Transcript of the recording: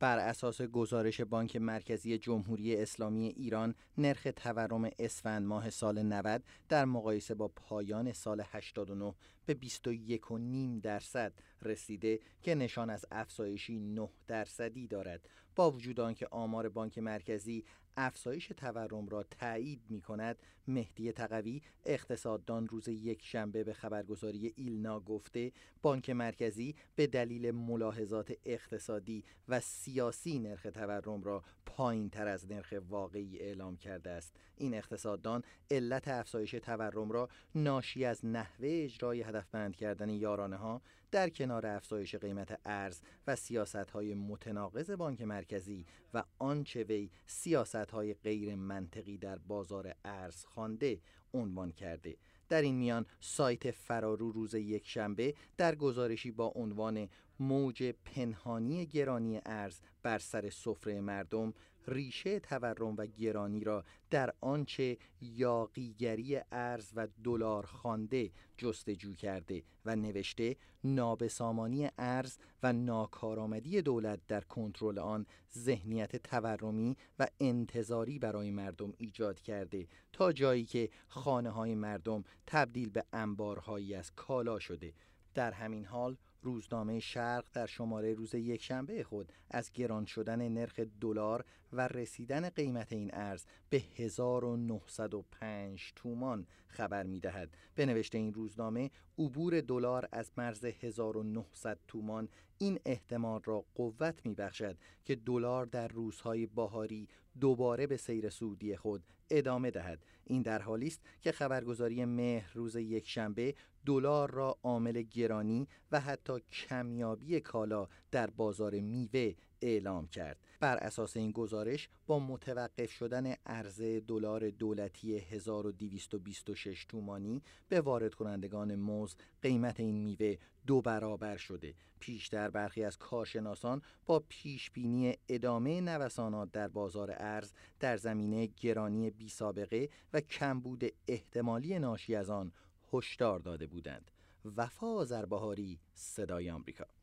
بر اساس گزارش بانک مرکزی جمهوری اسلامی ایران نرخ تورم اسفند ماه سال 90 در مقایسه با پایان سال 89 به 21.5 درصد رسیده که نشان از افزایشی 9 درصدی دارد با وجود آنکه آمار بانک مرکزی افزایش تورم را تایید می کند مهدی تقوی اقتصاددان روز یک شنبه به خبرگزاری ایلنا گفته بانک مرکزی به دلیل ملاحظات اقتصادی و سیاسی نرخ تورم را پایین تر از نرخ واقعی اعلام کرده است این اقتصاددان علت افزایش تورم را ناشی از نحوه اجرای هدفمند کردن یارانه ها در کنار افزایش قیمت ارز و سیاست های متناقض بانک مرکزی و آنچه وی سیاست های غیر منطقی در بازار ارز خوانده عنوان کرده در این میان سایت فرارو روز یک شنبه در گزارشی با عنوان موج پنهانی گرانی ارز بر سر سفره مردم ریشه تورم و گرانی را در آنچه یاقیگری ارز و دلار خوانده جستجو کرده و نوشته نابسامانی ارز و ناکارآمدی دولت در کنترل آن ذهنیت تورمی و انتظاری برای مردم ایجاد کرده تا جایی که خانه های مردم تبدیل به انبارهایی از کالا شده در همین حال روزنامه شرق در شماره روز یکشنبه خود از گران شدن نرخ دلار و رسیدن قیمت این ارز به 1905 تومان خبر می دهد. به نوشته این روزنامه عبور دلار از مرز 1900 تومان این احتمال را قوت می بخشد که دلار در روزهای بهاری دوباره به سیر سعودی خود ادامه دهد این در حالی است که خبرگزاری مهر روز یکشنبه دلار را عامل گرانی و حتی کمیابی کالا در بازار میوه اعلام کرد بر اساس این گزارش با متوقف شدن عرضه دلار دولتی 1226 تومانی به وارد کنندگان موز قیمت این میوه دو برابر شده پیشتر برخی از کارشناسان با پیش بینی ادامه نوسانات در بازار ارز در زمینه گرانی بی سابقه و کمبود احتمالی ناشی از آن هشدار داده بودند وفا آذربهاری صدای آمریکا